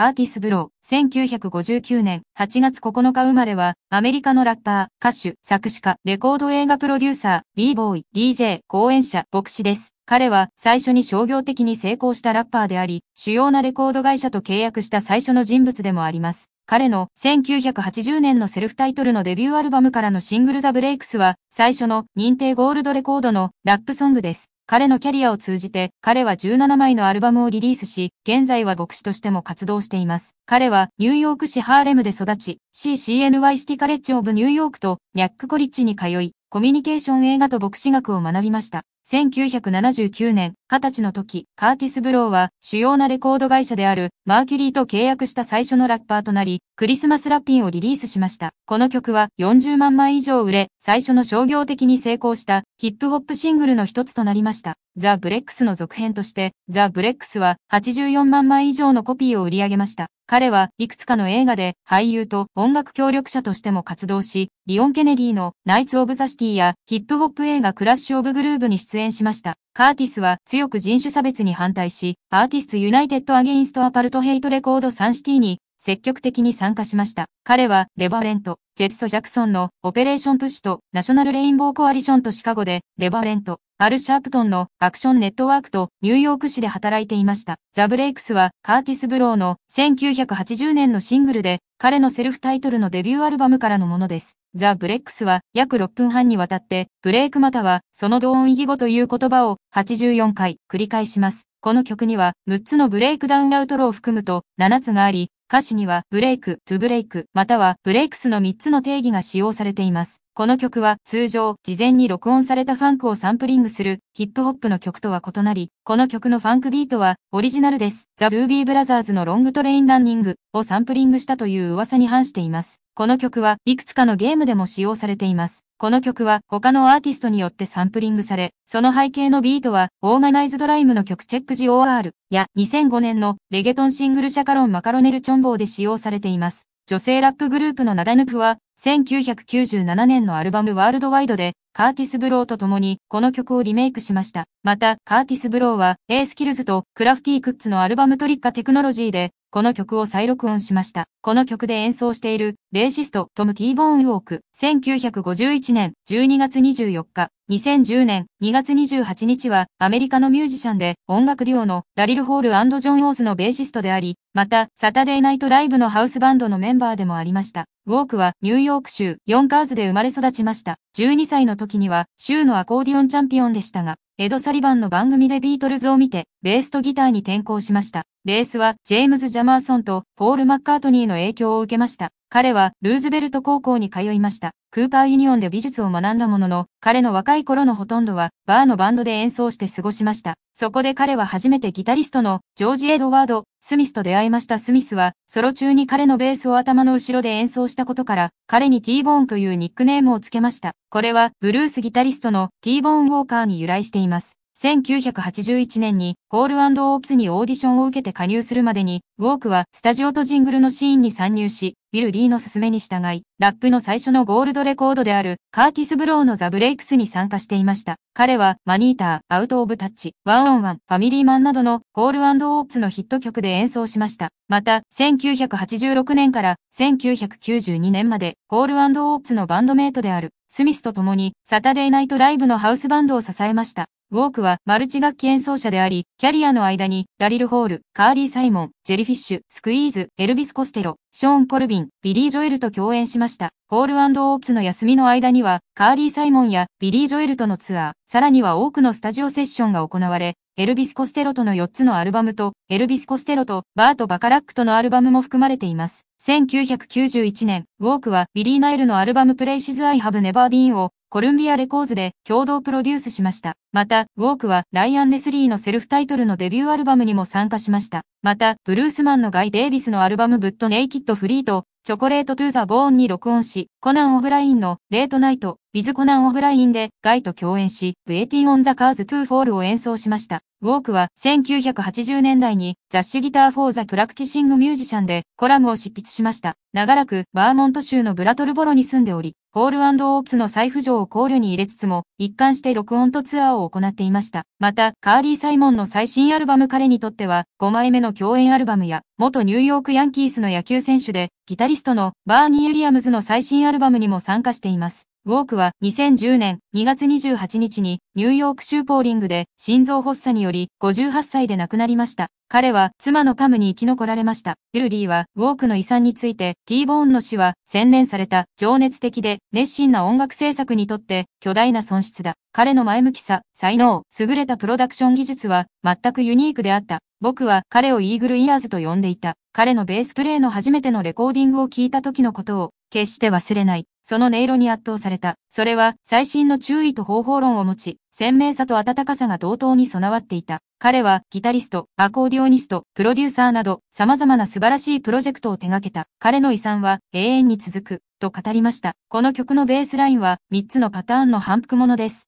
カーティス・ブロー、1959年8月9日生まれは、アメリカのラッパー、歌手、作詞家、レコード映画プロデューサー、b ボーイ、DJ、講演者、牧師です。彼は最初に商業的に成功したラッパーであり、主要なレコード会社と契約した最初の人物でもあります。彼の1980年のセルフタイトルのデビューアルバムからのシングルザ・ブレイクスは、最初の認定ゴールドレコードのラップソングです。彼のキャリアを通じて、彼は17枚のアルバムをリリースし、現在は牧師としても活動しています。彼は、ニューヨーク市ハーレムで育ち、CCNY シティカレッジオブニューヨークと、ニャックコリッジに通い、コミュニケーション映画と牧師学を学びました。1979年、20歳の時、カーティス・ブローは主要なレコード会社であるマーキュリーと契約した最初のラッパーとなり、クリスマスラッピンをリリースしました。この曲は40万枚以上売れ、最初の商業的に成功したヒップホップシングルの一つとなりました。ザ・ブレックスの続編として、ザ・ブレックスは84万枚以上のコピーを売り上げました。彼はいくつかの映画で俳優と音楽協力者としても活動し、リオン・ケネディのナイツ・オブ・ザ・シティやヒップホップ映画クラッシュ・オブ・グルーヴに出演しました。カーティスは強く人種差別に反対し、アーティスト・ユナイテッド・アゲインスト・アパルト・ヘイト・レコード・サンシティに積極的に参加しました。彼は、レバーレント、ジェッソ・ジャクソンのオペレーションプッシュとナショナルレインボーコアリションとシカゴで、レバーレント、アル・シャープトンのアクションネットワークとニューヨーク市で働いていました。ザ・ブレイクスはカーティス・ブローの1980年のシングルで彼のセルフタイトルのデビューアルバムからのものです。ザ・ブレックスは約6分半にわたってブレイクまたはその同音異義語という言葉を84回繰り返します。この曲には6つのブレイクダウンアウトロを含むと7つがあり、歌詞にはブレイク、トゥブレイク、またはブレイクスの3つの定義が使用されています。この曲は通常、事前に録音されたファンクをサンプリングするヒップホップの曲とは異なり、この曲のファンクビートはオリジナルです。ザ・ブービー・ブラザーズのロングトレイン・ランニングをサンプリングしたという噂に反しています。この曲はいくつかのゲームでも使用されています。この曲は他のアーティストによってサンプリングされ、その背景のビートは、オーガナイズドライムの曲チェック GOR や2005年のレゲトンシングルシャカロンマカロネルチョンボーで使用されています。女性ラップグループのナダヌクは、1997年のアルバムワールドワイドでカーティス・ブローと共にこの曲をリメイクしました。また、カーティス・ブローは A スキルズとクラフティー・クッズのアルバムトリッカ・テクノロジーでこの曲を再録音しました。この曲で演奏しているベーシストトム・ティーボーン・ウォーク、1951年12月24日、2010年2月28日はアメリカのミュージシャンで音楽デュオのダリル・ホールジョン・オーズのベーシストであり、またサタデーナイトライブのハウスバンドのメンバーでもありました。ウォークはニューヨーク州ヨンカーズで生まれ育ちました。12歳の時には州のアコーディオンチャンピオンでしたが、エド・サリバンの番組でビートルズを見て、ベースとギターに転向しました。ベースはジェームズ・ジャマーソンとポール・マッカートニーの影響を受けました。彼はルーズベルト高校に通いました。クーパーユニオンで美術を学んだものの、彼の若い頃のほとんどはバーのバンドで演奏して過ごしました。そこで彼は初めてギタリストのジョージ・エドワード・スミスと出会いましたスミスは、ソロ中に彼のベースを頭の後ろで演奏したことから、彼に T ボーンというニックネームを付けました。これは、ブルースギタリストの T ボーンウォーカーに由来しています。1981年にホールオークスにオーディションを受けて加入するまでに、ウォークはスタジオとジングルのシーンに参入し、ビル・リーの勧めに従い、ラップの最初のゴールドレコードであるカーティス・ブローのザ・ブレイクスに参加していました。彼はマニーター、アウト・オブ・タッチ、ワン・オン・ワン、ファミリーマンなどのホールオークスのヒット曲で演奏しました。また、1986年から1992年までホールオークスのバンドメイトであるスミスと共にサタデーナイトライブのハウスバンドを支えました。ウォークはマルチ楽器演奏者であり、キャリアの間にダリル・ホール、カーリー・サイモン、ジェリフィッシュ、スクイーズ、エルビス・コステロ、ショーン・コルビン、ビリー・ジョエルと共演しました。ホールオークスの休みの間には、カーリー・サイモンやビリー・ジョエルとのツアー、さらには多くのスタジオセッションが行われ、エルビス・コステロとの4つのアルバムと、エルビス・コステロとバート・バカラックとのアルバムも含まれています。1991年、ウォークはビリー・ナイルのアルバムプレイシズ・アイ・ハブ・ネバー・ビーンをコルンビアレコーズで共同プロデュースしました。また、ウォークはライアン・レスリーのセルフタイトルのデビューアルバムにも参加しました。また、ブルースマンのガイ・デイビスのアルバムブッド・ネイキッド・フリーと、チョコレート・トゥ・ザ・ボーンに録音し、コナン・オフラインのレート・ナイト、ウィズ・コナン・オフラインでガイと共演し、ブエティン・オン・ザ・カーズ・トゥ・フォールを演奏しました。ウォークは1980年代に雑誌ギター・フォー・ザ・プラクティシング・ミュージシャンでコラムを執筆しました。長らくバーモント州のブラトルボロに住んでおり、ホールオーツの再浮上を考慮に入れつつも、一貫して録音とツアーを行っていました。また、カーリー・サイモンの最新アルバム彼にとっては、5枚目の共演アルバムや、元ニューヨーク・ヤンキースの野球選手で、ギタリストのバーニー・ウィリアムズの最新アルバムにも参加しています。ウォークは2010年2月28日にニューヨーク州ポーリングで心臓発作により58歳で亡くなりました。彼は妻のパムに生き残られました。ユルリーはウォークの遺産についてティーボーンの死は洗練された情熱的で熱心な音楽制作にとって巨大な損失だ。彼の前向きさ、才能、優れたプロダクション技術は全くユニークであった。僕は彼をイーグルイヤーズと呼んでいた。彼のベースプレイの初めてのレコーディングを聞いた時のことを決して忘れない。その音色に圧倒された。それは、最新の注意と方法論を持ち、鮮明さと温かさが同等に備わっていた。彼は、ギタリスト、アコーディオニスト、プロデューサーなど、様々な素晴らしいプロジェクトを手掛けた。彼の遺産は、永遠に続く、と語りました。この曲のベースラインは、3つのパターンの反復ものです。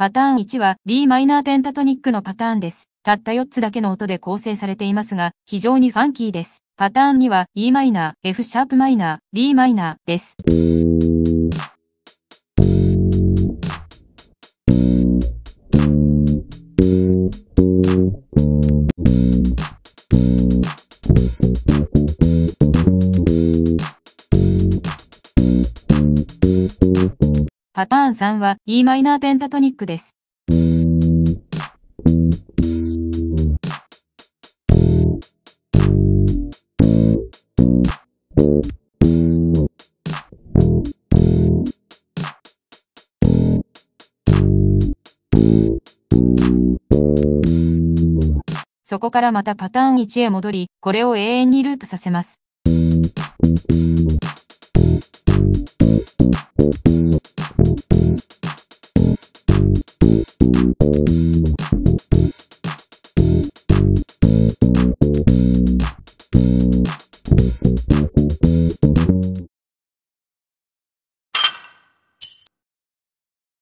パターン1は B マイナーペンタトニックのパターンです。たった4つだけの音で構成されていますが、非常にファンキーです。パターン2は E マイナー、F シャープマイナー、B マイナーです。段3は E マイナーペンタトニックです。そこからまたパターン1へ戻り、これを永遠にループさせます。